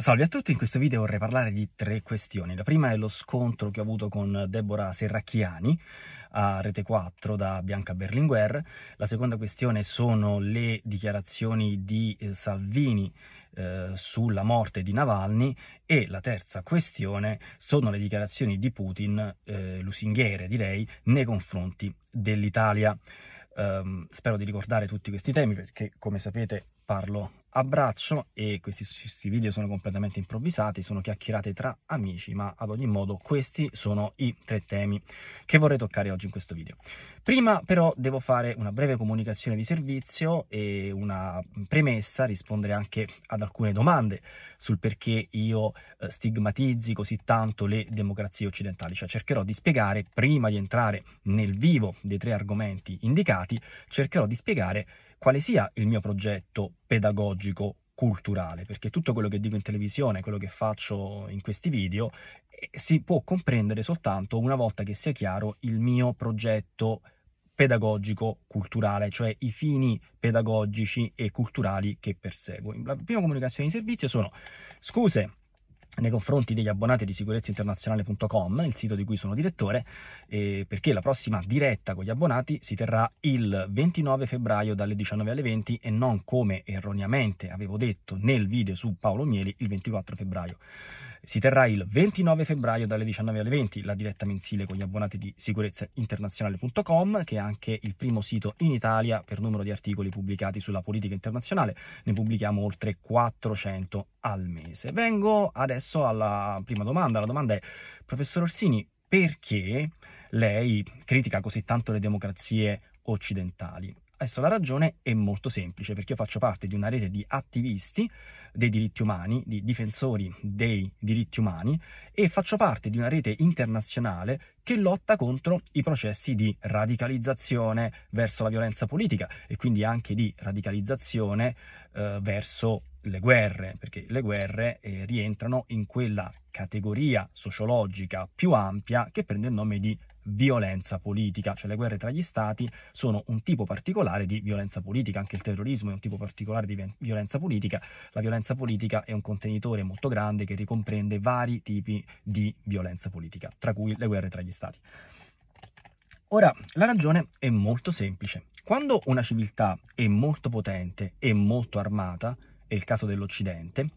Salve a tutti, in questo video vorrei parlare di tre questioni. La prima è lo scontro che ho avuto con Deborah Serracchiani a Rete 4 da Bianca Berlinguer. La seconda questione sono le dichiarazioni di eh, Salvini eh, sulla morte di Navalny e la terza questione sono le dichiarazioni di Putin, eh, lusinghiere direi, nei confronti dell'Italia. Um, spero di ricordare tutti questi temi perché, come sapete, parlo a e questi, questi, video sono completamente improvvisati, sono chiacchierate tra amici, ma ad ogni modo questi sono i tre temi che vorrei toccare oggi in questo video. Prima però devo fare una breve comunicazione di servizio e una premessa, rispondere anche ad alcune domande sul perché io eh, stigmatizzi così tanto le democrazie occidentali, cioè cercherò di spiegare prima di entrare nel vivo dei tre argomenti indicati, cercherò di spiegare quale sia il mio progetto pedagogico culturale, perché tutto quello che dico in televisione, quello che faccio in questi video, eh, si può comprendere soltanto una volta che sia chiaro il mio progetto pedagogico culturale, cioè i fini pedagogici e culturali che perseguo. La prima comunicazione di servizio sono scuse nei confronti degli abbonati di sicurezzainternazionale.com, il sito di cui sono direttore, eh, perché la prossima diretta con gli abbonati si terrà il 29 febbraio dalle 19 alle 20 e non come erroneamente avevo detto nel video su Paolo Mieli il 24 febbraio. Si terrà il 29 febbraio dalle 19 alle 20 la diretta mensile con gli abbonati di sicurezzainternazionale.com, che è anche il primo sito in Italia per numero di articoli pubblicati sulla politica internazionale. Ne pubblichiamo oltre 400 al mese. Vengo adesso alla prima domanda. La domanda è, professor Orsini, perché lei critica così tanto le democrazie occidentali? Adesso la ragione è molto semplice perché io faccio parte di una rete di attivisti dei diritti umani, di difensori dei diritti umani e faccio parte di una rete internazionale che lotta contro i processi di radicalizzazione verso la violenza politica e quindi anche di radicalizzazione eh, verso le guerre, perché le guerre eh, rientrano in quella categoria sociologica più ampia che prende il nome di violenza politica, cioè le guerre tra gli stati sono un tipo particolare di violenza politica, anche il terrorismo è un tipo particolare di violenza politica, la violenza politica è un contenitore molto grande che ricomprende vari tipi di violenza politica, tra cui le guerre tra gli stati. Ora, la ragione è molto semplice. Quando una civiltà è molto potente e molto armata, è il caso dell'Occidente,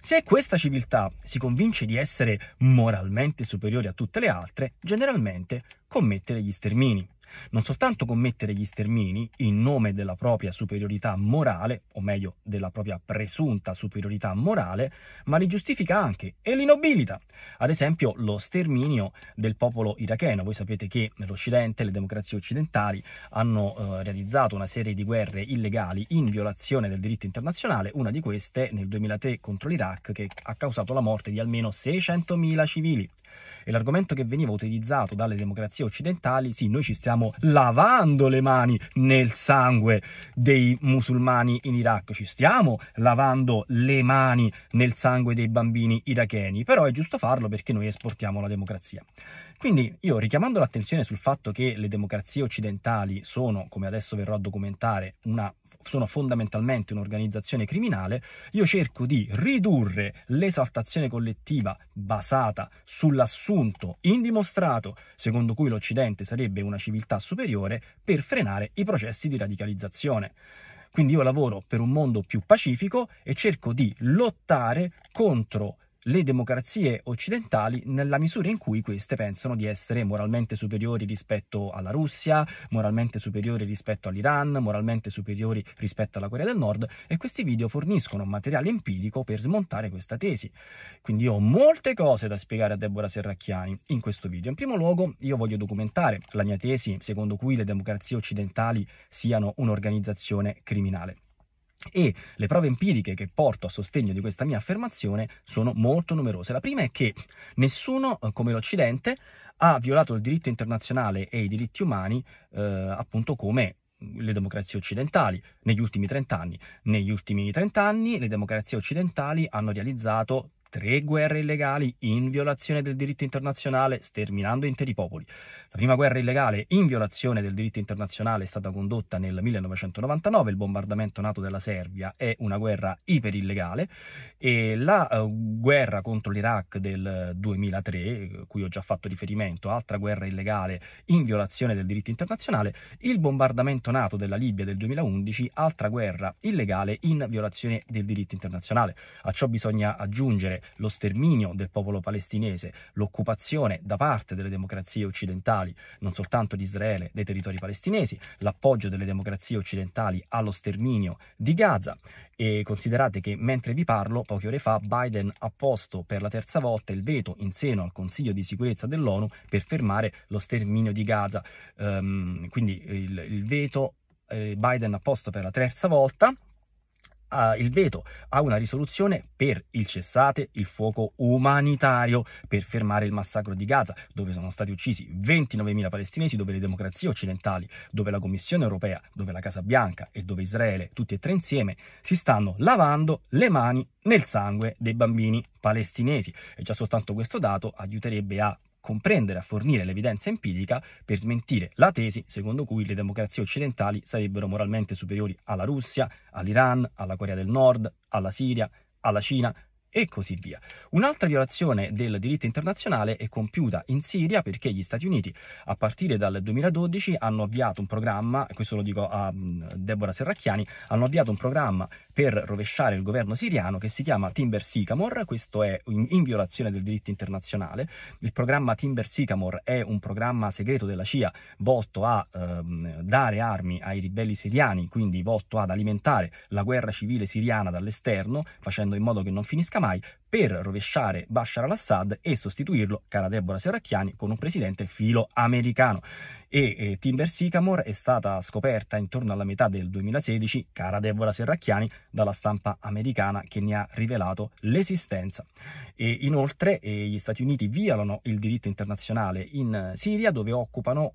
se questa civiltà si convince di essere moralmente superiore a tutte le altre, generalmente commette degli stermini non soltanto commettere gli stermini in nome della propria superiorità morale, o meglio della propria presunta superiorità morale, ma li giustifica anche e li nobilita. Ad esempio lo sterminio del popolo iracheno. Voi sapete che nell'Occidente le democrazie occidentali hanno eh, realizzato una serie di guerre illegali in violazione del diritto internazionale, una di queste nel 2003 contro l'Iraq che ha causato la morte di almeno 600.000 civili e l'argomento che veniva utilizzato dalle democrazie occidentali, sì, noi ci stiamo lavando le mani nel sangue dei musulmani in Iraq, ci stiamo lavando le mani nel sangue dei bambini iracheni, però è giusto farlo perché noi esportiamo la democrazia. Quindi io richiamando l'attenzione sul fatto che le democrazie occidentali sono, come adesso verrò a documentare, una, sono fondamentalmente un'organizzazione criminale, io cerco di ridurre l'esaltazione collettiva basata sull'assunto indimostrato secondo cui l'Occidente sarebbe una civiltà superiore per frenare i processi di radicalizzazione. Quindi io lavoro per un mondo più pacifico e cerco di lottare contro le democrazie occidentali nella misura in cui queste pensano di essere moralmente superiori rispetto alla Russia, moralmente superiori rispetto all'Iran, moralmente superiori rispetto alla Corea del Nord e questi video forniscono materiale empirico per smontare questa tesi. Quindi io ho molte cose da spiegare a Deborah Serracchiani in questo video. In primo luogo io voglio documentare la mia tesi secondo cui le democrazie occidentali siano un'organizzazione criminale. E le prove empiriche che porto a sostegno di questa mia affermazione sono molto numerose. La prima è che nessuno, eh, come l'Occidente, ha violato il diritto internazionale e i diritti umani, eh, appunto come le democrazie occidentali negli ultimi 30 anni. Negli ultimi 30 anni le democrazie occidentali hanno realizzato tre guerre illegali in violazione del diritto internazionale, sterminando interi popoli. La prima guerra illegale in violazione del diritto internazionale è stata condotta nel 1999, il bombardamento nato della Serbia è una guerra iperillegale e la uh, guerra contro l'Iraq del 2003, eh, cui ho già fatto riferimento, altra guerra illegale in violazione del diritto internazionale, il bombardamento nato della Libia del 2011, altra guerra illegale in violazione del diritto internazionale. A ciò bisogna aggiungere lo sterminio del popolo palestinese, l'occupazione da parte delle democrazie occidentali, non soltanto di Israele, dei territori palestinesi, l'appoggio delle democrazie occidentali allo sterminio di Gaza e considerate che mentre vi parlo, poche ore fa, Biden ha posto per la terza volta il veto in seno al Consiglio di sicurezza dell'ONU per fermare lo sterminio di Gaza. Um, quindi il, il veto eh, Biden ha posto per la terza volta uh, il veto a una risoluzione per il cessate il fuoco umanitario, per fermare il massacro di Gaza, dove sono stati uccisi 29.000 palestinesi, dove le democrazie occidentali, dove la Commissione europea, dove la Casa Bianca e dove Israele, tutti e tre insieme, si stanno lavando le mani nel sangue dei bambini palestinesi. E già soltanto questo dato aiuterebbe a comprendere, a fornire l'evidenza empirica per smentire la tesi secondo cui le democrazie occidentali sarebbero moralmente superiori alla Russia, all'Iran, alla Corea del Nord, alla Siria, alla Cina, e così via. Un'altra violazione del diritto internazionale è compiuta in Siria perché gli Stati Uniti a partire dal 2012 hanno avviato un programma, questo lo dico a mm, Deborah Serracchiani, hanno avviato un programma per rovesciare il governo siriano che si chiama Timber Sycamore, questo è in, in violazione del diritto internazionale. Il programma Timber Sycamore è un programma segreto della CIA volto a ehm, dare armi ai ribelli siriani, quindi volto ad alimentare la guerra civile siriana dall'esterno, facendo in modo che non finisca mai mai per rovesciare Bashar al-Assad e sostituirlo, cara Deborah Serracchiani, con un presidente filo-americano. E eh, Timber Sycamore è stata scoperta intorno alla metà del 2016, cara Deborah Serracchiani, dalla stampa americana che ne ha rivelato l'esistenza. E inoltre eh, gli Stati Uniti violano il diritto internazionale in eh, Siria dove,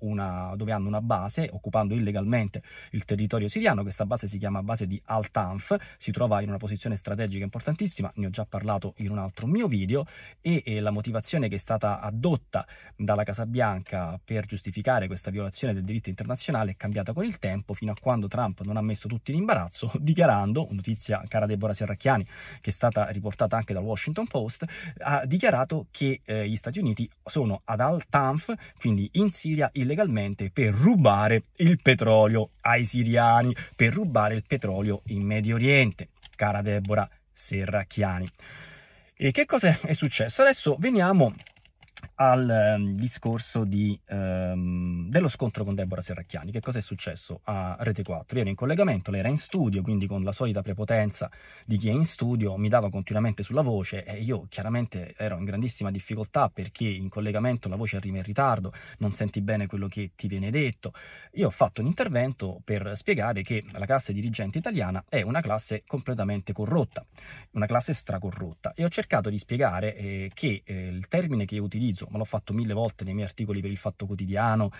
una, dove hanno una base, occupando illegalmente il territorio siriano. Questa base si chiama base di Al-Tanf, si trova in una posizione strategica importantissima, ne ho già parlato in un altro mio video e, e eh, la motivazione che è stata adotta dalla Casa Bianca per giustificare questa violazione del diritto internazionale è cambiata con il tempo fino a quando Trump non ha messo tutti in imbarazzo dichiarando, notizia cara Deborah Serracchiani che è stata riportata anche dal Washington Post, ha dichiarato che eh, gli Stati Uniti sono ad Al-Tanf, quindi in Siria, illegalmente per rubare il petrolio ai siriani, per rubare il petrolio in Medio Oriente. Cara Deborah Serracchiani. E che cosa è successo? Adesso veniamo al um, discorso di, um, dello scontro con Deborah Serracchiani. Che cosa è successo a Rete 4? Io ero in collegamento, lei era in studio, quindi con la solita prepotenza di chi è in studio mi dava continuamente sulla voce e io chiaramente ero in grandissima difficoltà perché in collegamento la voce arriva in ritardo, non senti bene quello che ti viene detto. Io ho fatto un intervento per spiegare che la classe dirigente italiana è una classe completamente corrotta, una classe stracorrotta e ho cercato di spiegare eh, che eh, il termine che io utilizzo ma l'ho fatto mille volte nei miei articoli per il Fatto Quotidiano,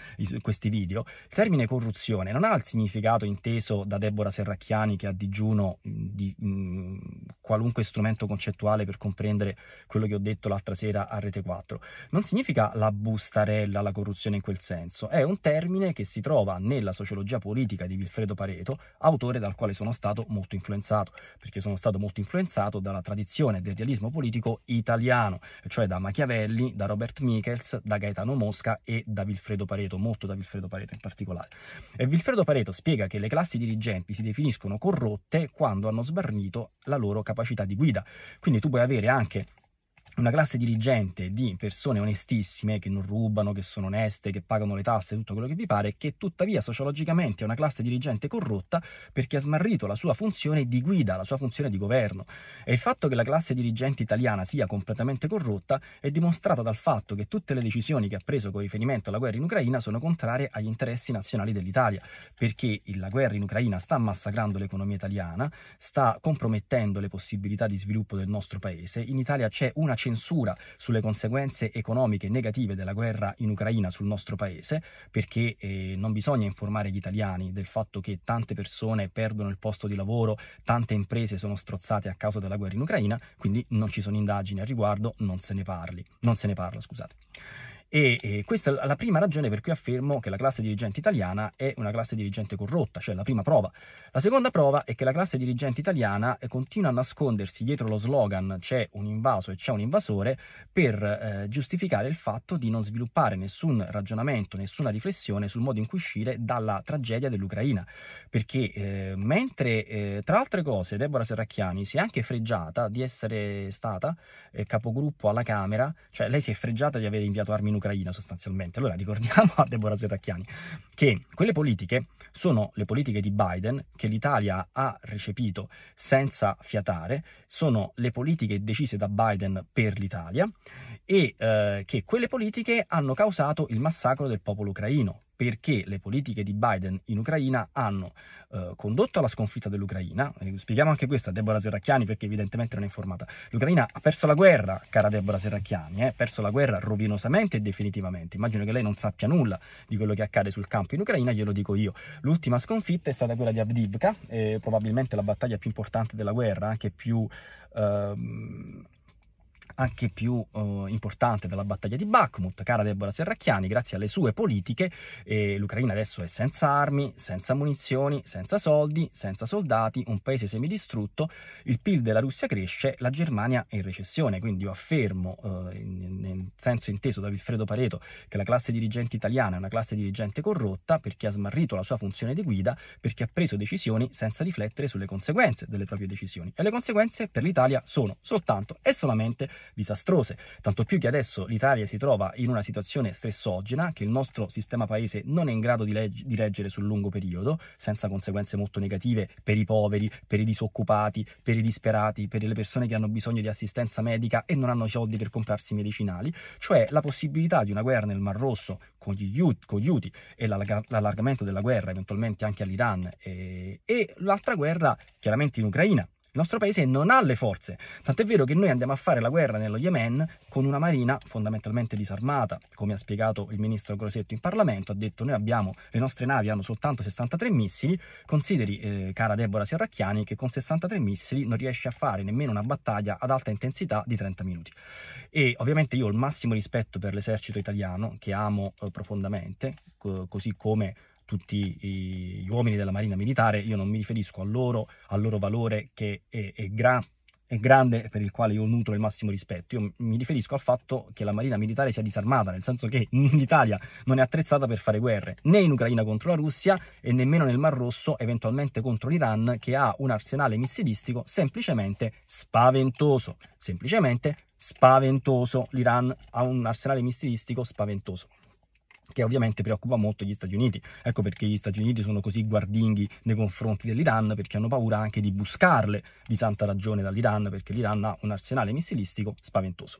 questi video, il termine corruzione non ha il significato inteso da Deborah Serracchiani che ha digiuno di mh, qualunque strumento concettuale per comprendere quello che ho detto l'altra sera a Rete 4. Non significa la bustarella, la corruzione in quel senso, è un termine che si trova nella sociologia politica di Vilfredo Pareto, autore dal quale sono stato molto influenzato, perché sono stato molto influenzato dalla tradizione del realismo politico italiano, cioè da Machiavelli, da Robert Bret Michels, da Gaetano Mosca e da Vilfredo Pareto, molto da Vilfredo Pareto in particolare. E Vilfredo Pareto spiega che le classi dirigenti si definiscono corrotte quando hanno sbarnito la loro capacità di guida. Quindi tu puoi avere anche una classe dirigente di persone onestissime, che non rubano, che sono oneste, che pagano le tasse, tutto quello che vi pare, che tuttavia sociologicamente è una classe dirigente corrotta perché ha smarrito la sua funzione di guida, la sua funzione di governo. E il fatto che la classe dirigente italiana sia completamente corrotta è dimostrata dal fatto che tutte le decisioni che ha preso con riferimento alla guerra in Ucraina sono contrarie agli interessi nazionali dell'Italia, perché la guerra in Ucraina sta massacrando l'economia italiana, sta compromettendo le possibilità di sviluppo del nostro paese, in Italia c'è una centralità censura sulle conseguenze economiche negative della guerra in Ucraina sul nostro paese, perché eh, non bisogna informare gli italiani del fatto che tante persone perdono il posto di lavoro, tante imprese sono strozzate a causa della guerra in Ucraina, quindi non ci sono indagini al riguardo, non se ne parli, non se ne parla, scusate. E, e questa è la prima ragione per cui affermo che la classe dirigente italiana è una classe dirigente corrotta, cioè la prima prova. La seconda prova è che la classe dirigente italiana eh, continua a nascondersi dietro lo slogan c'è un invaso e c'è un invasore per eh, giustificare il fatto di non sviluppare nessun ragionamento, nessuna riflessione sul modo in cui uscire dalla tragedia dell'Ucraina. Perché eh, mentre eh, tra altre cose Deborah Serracchiani si è anche freggiata di essere stata eh, capogruppo alla Camera, cioè lei si è freggiata di aver inviato armi nucleari Ucraina sostanzialmente. Allora ricordiamo a Deborah Serracchiani che quelle politiche sono le politiche di Biden che l'Italia ha recepito senza fiatare, sono le politiche decise da Biden per l'Italia e eh, che quelle politiche hanno causato il massacro del popolo ucraino perché le politiche di Biden in Ucraina hanno eh, condotto alla sconfitta dell'Ucraina. Eh, spieghiamo anche questo a Deborah Serracchiani perché evidentemente non è informata. L'Ucraina ha perso la guerra, cara Deborah Serracchiani, eh, ha eh, perso la guerra rovinosamente e definitivamente. Immagino che lei non sappia nulla di quello che accade sul campo in Ucraina, glielo dico io. L'ultima sconfitta è stata quella di Avdivka, eh, probabilmente la battaglia più importante della guerra, anche più... Ehm, anche più eh, importante della battaglia di Bakhmut, cara Deborah Serracchiani, grazie alle sue politiche eh, l'Ucraina adesso è senza armi, senza munizioni, senza soldi, senza soldati, un paese semidistrutto, il PIL della Russia cresce, la Germania è in recessione, quindi io affermo eh, nel senso inteso da Vilfredo Pareto che la classe dirigente italiana è una classe dirigente corrotta perché ha smarrito la sua funzione di guida, perché ha preso decisioni senza riflettere sulle conseguenze delle proprie decisioni e le conseguenze per l'Italia sono soltanto e solamente disastrose, tanto più che adesso l'Italia si trova in una situazione stressogena che il nostro sistema paese non è in grado di, legge, di reggere sul lungo periodo, senza conseguenze molto negative per i poveri, per i disoccupati, per i disperati, per le persone che hanno bisogno di assistenza medica e non hanno i soldi per comprarsi i medicinali, cioè la possibilità di una guerra nel Mar Rosso con gli, U- con gli UTI e l'allargamento della guerra eventualmente anche all'Iran e, eh, e l'altra guerra chiaramente in Ucraina il nostro paese non ha le forze, tant'è vero che noi andiamo a fare la guerra nello Yemen con una marina fondamentalmente disarmata, come ha spiegato il ministro Grosetto in Parlamento, ha detto noi abbiamo, le nostre navi hanno soltanto 63 missili, consideri eh, cara Deborah Serracchiani che con 63 missili non riesce a fare nemmeno una battaglia ad alta intensità di 30 minuti. E ovviamente io ho il massimo rispetto per l'esercito italiano, che amo eh, profondamente, co- così come tutti gli uomini della Marina Militare, io non mi riferisco a loro, al loro valore che è, è, gra- è grande per il quale io nutro il massimo rispetto, io mi riferisco al fatto che la Marina Militare sia disarmata, nel senso che l'Italia non è attrezzata per fare guerre, né in Ucraina contro la Russia e nemmeno nel Mar Rosso, eventualmente contro l'Iran, che ha un arsenale missilistico semplicemente spaventoso, semplicemente spaventoso, l'Iran ha un arsenale missilistico spaventoso che ovviamente preoccupa molto gli Stati Uniti. Ecco perché gli Stati Uniti sono così guardinghi nei confronti dell'Iran, perché hanno paura anche di buscarle di santa ragione dall'Iran, perché l'Iran ha un arsenale missilistico spaventoso.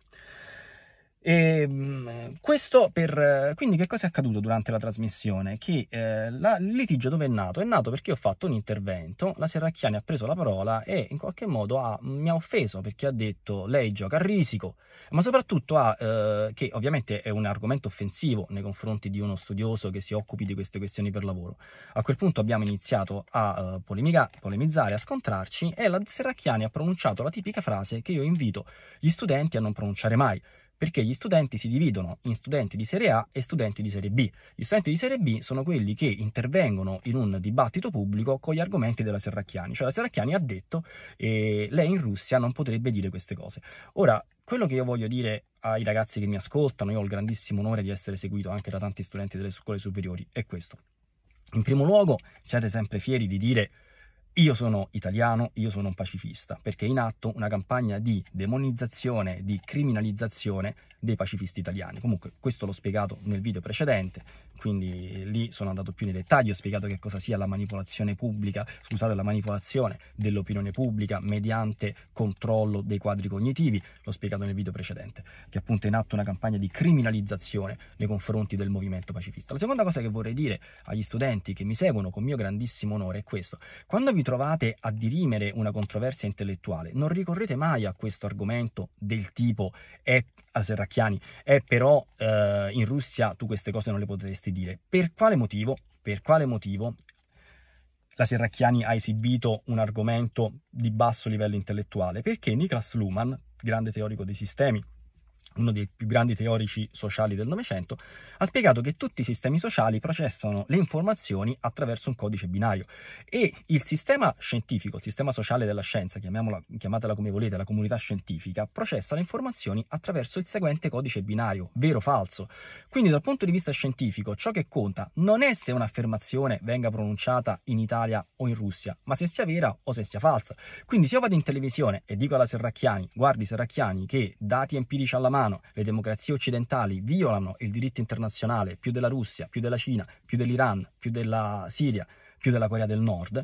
E ehm, questo per quindi che cosa è accaduto durante la trasmissione? Che eh, la, il litigio dove è nato? È nato perché ho fatto un intervento, la Serracchiani ha preso la parola e in qualche modo ha, mi ha offeso perché ha detto lei gioca a risico, ma soprattutto ha, eh, che ovviamente è un argomento offensivo nei confronti di uno studioso che si occupi di queste questioni per lavoro. A quel punto abbiamo iniziato a eh, polemica, polemizzare, a scontrarci e la Serracchiani ha pronunciato la tipica frase che io invito gli studenti a non pronunciare mai perché gli studenti si dividono in studenti di serie A e studenti di serie B. Gli studenti di serie B sono quelli che intervengono in un dibattito pubblico con gli argomenti della Serracchiani, cioè la Serracchiani ha detto eh, lei in Russia non potrebbe dire queste cose. Ora, quello che io voglio dire ai ragazzi che mi ascoltano, io ho il grandissimo onore di essere seguito anche da tanti studenti delle scuole superiori, è questo. In primo luogo, siate sempre fieri di dire io sono italiano, io sono un pacifista, perché è in atto una campagna di demonizzazione, di criminalizzazione dei pacifisti italiani. Comunque, questo l'ho spiegato nel video precedente, quindi lì sono andato più nei dettagli, ho spiegato che cosa sia la manipolazione pubblica, scusate, la manipolazione dell'opinione pubblica mediante controllo dei quadri cognitivi, l'ho spiegato nel video precedente, che appunto è in atto una campagna di criminalizzazione nei confronti del movimento pacifista. La seconda cosa che vorrei dire agli studenti che mi seguono con mio grandissimo onore è questo. Quando vi vi trovate a dirimere una controversia intellettuale, non ricorrete mai a questo argomento del tipo è eh, a Serracchiani, è eh, però eh, in Russia tu queste cose non le potresti dire. Per quale motivo? Per quale motivo la Serracchiani ha esibito un argomento di basso livello intellettuale? Perché Niklas Luhmann, grande teorico dei sistemi, uno dei più grandi teorici sociali del Novecento, ha spiegato che tutti i sistemi sociali processano le informazioni attraverso un codice binario e il sistema scientifico, il sistema sociale della scienza, chiamatela come volete, la comunità scientifica, processa le informazioni attraverso il seguente codice binario, vero o falso. Quindi dal punto di vista scientifico ciò che conta non è se un'affermazione venga pronunciata in Italia o in Russia, ma se sia vera o se sia falsa. Quindi se io vado in televisione e dico alla Serracchiani, guardi Serracchiani che dati empirici alla mano, mano le democrazie occidentali violano il diritto internazionale più della Russia, più della Cina, più dell'Iran, più della Siria, più della Corea del Nord,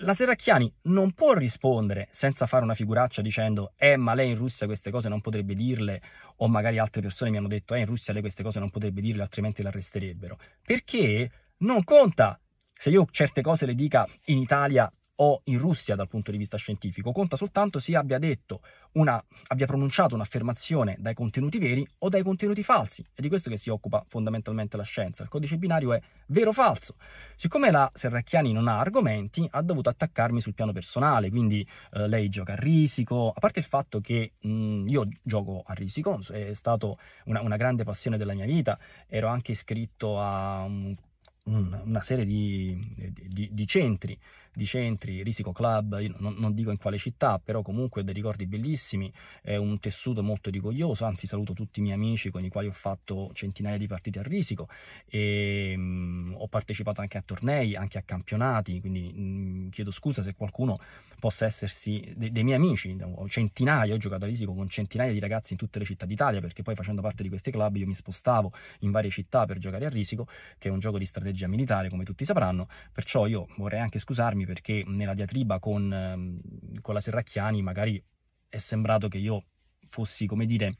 la Serracchiani non può rispondere senza fare una figuraccia dicendo eh ma lei in Russia queste cose non potrebbe dirle o magari altre persone mi hanno detto eh in Russia lei queste cose non potrebbe dirle altrimenti l'arresterebbero perché non conta se io certe cose le dica in Italia o in Russia dal punto di vista scientifico, conta soltanto se abbia detto una, abbia pronunciato un'affermazione dai contenuti veri o dai contenuti falsi. È di questo che si occupa fondamentalmente la scienza. Il codice binario è vero o falso. Siccome la Serracchiani non ha argomenti, ha dovuto attaccarmi sul piano personale, quindi eh, lei gioca a risico, a parte il fatto che mh, mm, io gioco a risico, è stata una, una grande passione della mia vita, ero anche iscritto a un una serie di, di, di centri di centri, Risico Club, non, non, dico in quale città, però comunque dei ricordi bellissimi, è un tessuto molto rigoglioso, anzi saluto tutti i miei amici con i quali ho fatto centinaia di partite a Risico e mh, mm, ho partecipato anche a tornei, anche a campionati, quindi mh, mm, chiedo scusa se qualcuno possa essersi, de, dei miei amici, centinaia, ho giocato a Risico con centinaia di ragazzi in tutte le città d'Italia, perché poi facendo parte di questi club io mi spostavo in varie città per giocare a Risico, che è un gioco di strategia militare come tutti sapranno, perciò io vorrei anche scusarmi perché nella diatriba con, ehm, con la Serracchiani magari è sembrato che io fossi, come dire,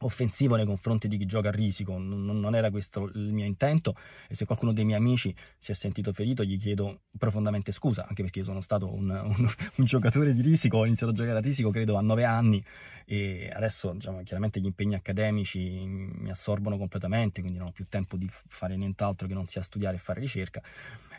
offensivo nei confronti di chi gioca a risico, non, non, era questo il mio intento e se qualcuno dei miei amici si è sentito ferito gli chiedo profondamente scusa, anche perché io sono stato un, un, un giocatore di risico, ho iniziato a giocare a risico credo a nove anni e adesso diciamo, chiaramente gli impegni accademici mi assorbono completamente, quindi non ho più tempo di fare nient'altro che non sia studiare e fare ricerca.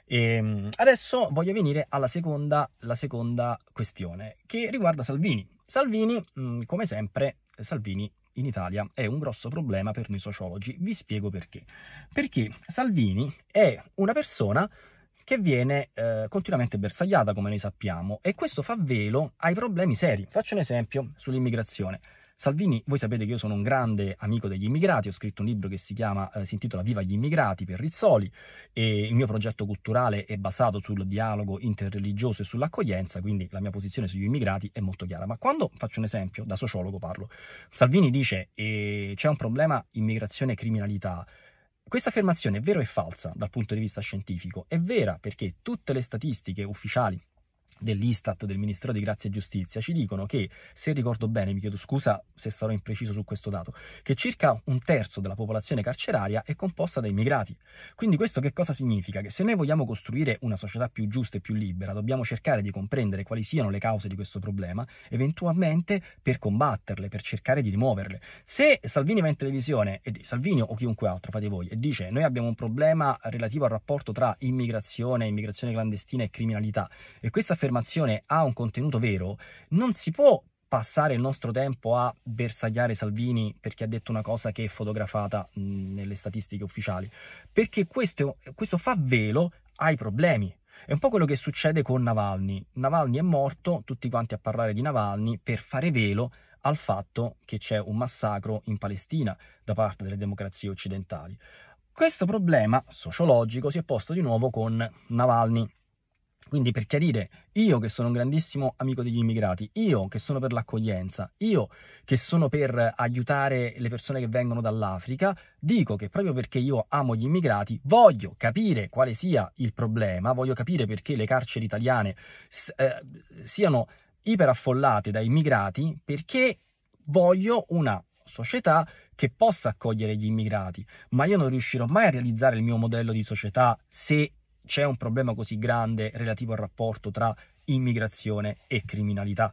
E ehm, adesso voglio venire alla seconda, seconda questione che riguarda Salvini. Salvini, come sempre, Salvini in Italia è un grosso problema per noi sociologi. Vi spiego perché. Perché Salvini è una persona che viene eh, continuamente bersagliata, come noi sappiamo, e questo fa velo ai problemi seri. Faccio un esempio sull'immigrazione. Salvini, voi sapete che io sono un grande amico degli immigrati, ho scritto un libro che si chiama, eh, si intitola Viva gli immigrati per Rizzoli e il mio progetto culturale è basato sul dialogo interreligioso e sull'accoglienza, quindi la mia posizione sugli immigrati è molto chiara. Ma quando, faccio un esempio, da sociologo parlo, Salvini dice eh, c'è un problema immigrazione e criminalità, questa affermazione è vera o falsa dal punto di vista scientifico? È vera perché tutte le statistiche ufficiali dell'Istat, del Ministero di Grazia e Giustizia, ci dicono che, se ricordo bene, mi chiedo scusa se sarò impreciso su questo dato, che circa un terzo della popolazione carceraria è composta da immigrati. Quindi questo che cosa significa? Che se noi vogliamo costruire una società più giusta e più libera, dobbiamo cercare di comprendere quali siano le cause di questo problema, eventualmente per combatterle, per cercare di rimuoverle. Se Salvini va in televisione, e Salvini o chiunque altro, fate voi, e dice noi abbiamo un problema relativo al rapporto tra immigrazione, immigrazione clandestina e criminalità, e questa affermazione un'affermazione ha un contenuto vero, non si può passare il nostro tempo a bersagliare Salvini perché ha detto una cosa che è fotografata nelle statistiche ufficiali, perché questo, questo fa velo ai problemi. È un po' quello che succede con Navalny. Navalny è morto, tutti quanti a parlare di Navalny per fare velo al fatto che c'è un massacro in Palestina da parte delle democrazie occidentali. Questo problema sociologico si è posto di nuovo con Navalny. Quindi per chiarire, io che sono un grandissimo amico degli immigrati, io che sono per l'accoglienza, io che sono per aiutare le persone che vengono dall'Africa, dico che proprio perché io amo gli immigrati, voglio capire quale sia il problema, voglio capire perché le carceri italiane eh, siano iperaffollate da immigrati, perché voglio una società che possa accogliere gli immigrati, ma io non riuscirò mai a realizzare il mio modello di società se c'è un problema così grande relativo al rapporto tra immigrazione e criminalità.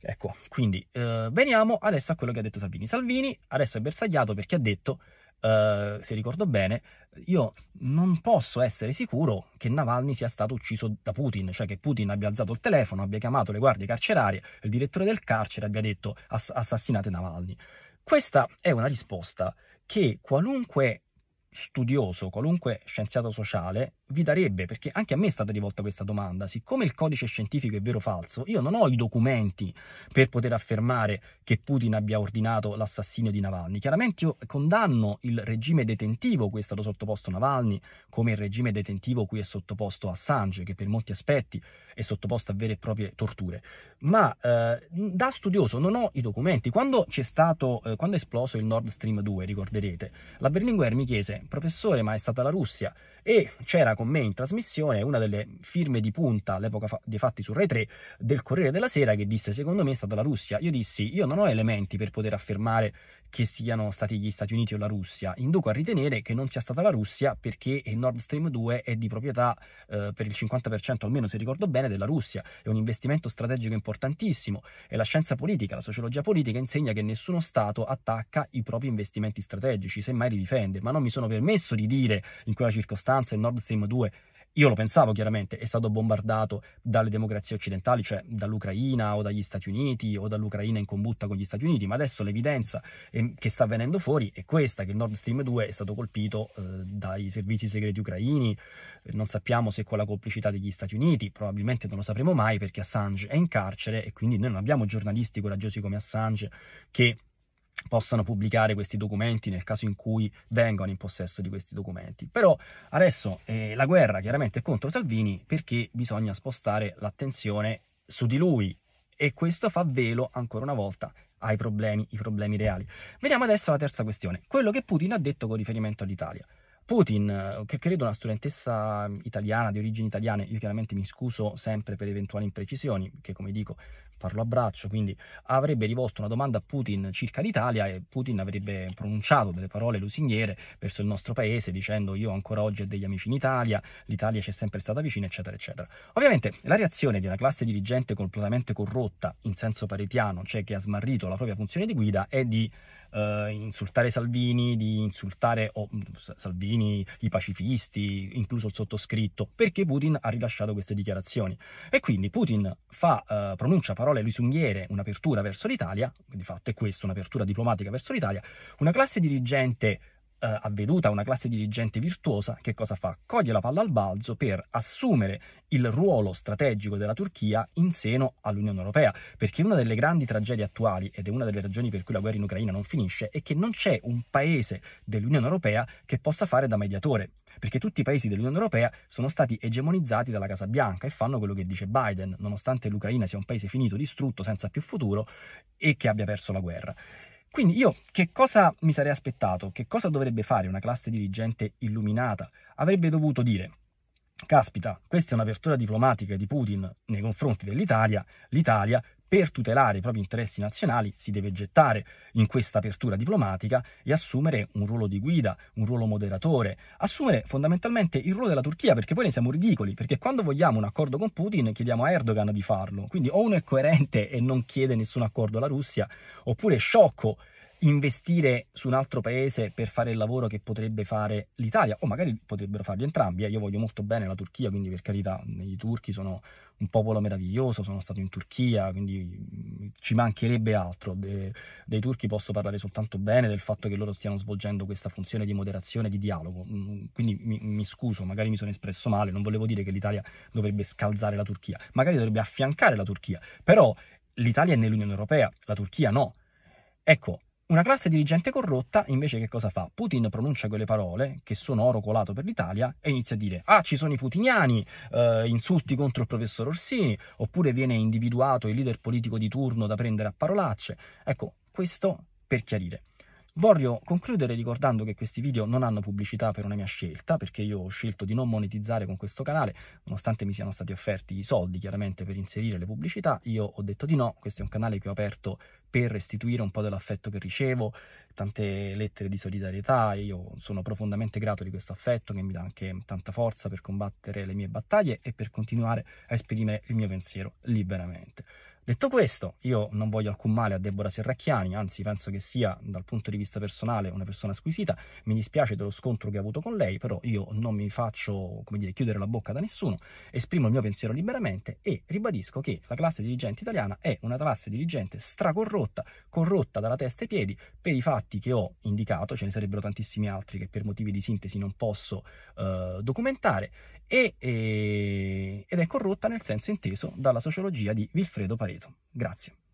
Ecco, quindi eh, veniamo adesso a quello che ha detto Salvini. Salvini adesso è bersagliato perché ha detto, eh, se ricordo bene, io non posso essere sicuro che Navalny sia stato ucciso da Putin, cioè che Putin abbia alzato il telefono, abbia chiamato le guardie carcerarie, il direttore del carcere abbia detto ass- assassinate Navalny. Questa è una risposta che qualunque studioso, qualunque scienziato sociale vi darebbe, perché anche a me è stata rivolta questa domanda, siccome il codice scientifico è vero o falso, io non ho i documenti per poter affermare che Putin abbia ordinato l'assassinio di Navalny. Chiaramente io condanno il regime detentivo cui è stato sottoposto Navalny, come il regime detentivo cui è sottoposto Assange, che per molti aspetti è sottoposto a vere e proprie torture. Ma eh, da studioso non ho i documenti. Quando c'è stato, eh, quando è esploso il Nord Stream 2, ricorderete, la Berlinguer mi chiese, professore, ma è stata la Russia? E c'era con me in trasmissione, una delle firme di punta all'epoca fa- dei fatti su Rai 3 del Corriere della Sera che disse secondo me è stata la Russia. Io dissi io non ho elementi per poter affermare che siano stati gli Stati Uniti o la Russia, induco a ritenere che non sia stata la Russia perché il Nord Stream 2 è di proprietà eh, per il 50% almeno se ricordo bene della Russia, è un investimento strategico importantissimo e la scienza politica, la sociologia politica insegna che nessuno Stato attacca i propri investimenti strategici, semmai li difende, ma non mi sono permesso di dire in quella circostanza il Nord Stream 2 io lo pensavo chiaramente, è stato bombardato dalle democrazie occidentali, cioè dall'Ucraina o dagli Stati Uniti o dall'Ucraina in combutta con gli Stati Uniti, ma adesso l'evidenza eh, che sta venendo fuori è questa, che il Nord Stream 2 è stato colpito eh, dai servizi segreti ucraini, eh, non sappiamo se con la complicità degli Stati Uniti, probabilmente non lo sapremo mai perché Assange è in carcere e quindi noi non abbiamo giornalisti coraggiosi come Assange che possano pubblicare questi documenti nel caso in cui vengano in possesso di questi documenti. Però adesso eh, la guerra chiaramente è contro Salvini perché bisogna spostare l'attenzione su di lui e questo fa velo ancora una volta ai problemi, i problemi reali. Veniamo adesso alla terza questione, quello che Putin ha detto con riferimento all'Italia. Putin, eh, che credo una studentessa italiana, di origini italiane, io chiaramente mi scuso sempre per eventuali imprecisioni, che come dico farlo a braccio, quindi avrebbe rivolto una domanda a Putin circa l'Italia e Putin avrebbe pronunciato delle parole lusinghiere verso il nostro paese dicendo io ancora oggi ho degli amici in Italia, l'Italia ci è sempre stata vicina, eccetera, eccetera. Ovviamente la reazione di una classe dirigente completamente corrotta in senso paretiano, cioè che ha smarrito la propria funzione di guida, è di eh, insultare Salvini, di insultare oh, Salvini, i pacifisti, incluso il sottoscritto, perché Putin ha rilasciato queste dichiarazioni. E quindi Putin fa, eh, pronuncia parole parole lusinghiere un'apertura verso l'Italia, di fatto è questo, un'apertura diplomatica verso l'Italia, una classe dirigente eh, avveduta, una classe dirigente virtuosa, che cosa fa? Coglie la palla al balzo per assumere il ruolo strategico della Turchia in seno all'Unione Europea, perché una delle grandi tragedie attuali ed è una delle ragioni per cui la guerra in Ucraina non finisce è che non c'è un paese dell'Unione Europea che possa fare da mediatore perché tutti i paesi dell'Unione Europea sono stati egemonizzati dalla Casa Bianca e fanno quello che dice Biden, nonostante l'Ucraina sia un paese finito, distrutto, senza più futuro e che abbia perso la guerra. Quindi io che cosa mi sarei aspettato? Che cosa dovrebbe fare una classe dirigente illuminata? Avrebbe dovuto dire Caspita, questa è un'apertura diplomatica di Putin nei confronti dell'Italia, l'Italia per tutelare i propri interessi nazionali si deve gettare in questa apertura diplomatica e assumere un ruolo di guida, un ruolo moderatore, assumere fondamentalmente il ruolo della Turchia perché poi ne siamo ridicoli, perché quando vogliamo un accordo con Putin chiediamo a Erdogan di farlo, quindi o uno è coerente e non chiede nessun accordo alla Russia, oppure è sciocco investire su un altro paese per fare il lavoro che potrebbe fare l'Italia o magari potrebbero farli entrambi. Eh. Io voglio molto bene la Turchia, quindi per carità, i turchi sono un popolo meraviglioso, sono stato in Turchia, quindi mm, ci mancherebbe altro. De, dei turchi posso parlare soltanto bene del fatto che loro stiano svolgendo questa funzione di moderazione, di dialogo. Mm, quindi mi, mi scuso, magari mi sono espresso male, non volevo dire che l'Italia dovrebbe scalzare la Turchia, magari dovrebbe affiancare la Turchia, però l'Italia è nell'Unione Europea, la Turchia no. Ecco, una classe dirigente corrotta invece che cosa fa? Putin pronuncia quelle parole, che sono oro colato per l'Italia, e inizia a dire ah ci sono i putiniani, eh, insulti contro il professor Orsini, oppure viene individuato il leader politico di turno da prendere a parolacce. Ecco, questo per chiarire. Voglio concludere ricordando che questi video non hanno pubblicità per una mia scelta, perché io ho scelto di non monetizzare con questo canale, nonostante mi siano stati offerti i soldi chiaramente per inserire le pubblicità, io ho detto di no, questo è un canale che ho aperto per restituire un po' dell'affetto che ricevo, tante lettere di solidarietà, io sono profondamente grato di questo affetto che mi dà anche tanta forza per combattere le mie battaglie e per continuare a esprimere il mio pensiero liberamente. Detto questo, io non voglio alcun male a Deborah Serracchiani, anzi penso che sia dal punto di vista personale una persona squisita, mi dispiace dello scontro che ho avuto con lei, però io non mi faccio, come dire, chiudere la bocca da nessuno, esprimo il mio pensiero liberamente e ribadisco che la classe dirigente italiana è una classe dirigente stracorrotta, corrotta dalla testa ai piedi per i fatti che ho indicato, ce ne sarebbero tantissimi altri che per motivi di sintesi non posso eh, documentare e, e, eh, ed è corrotta nel senso inteso dalla sociologia di Wilfredo Pareto. Grazie.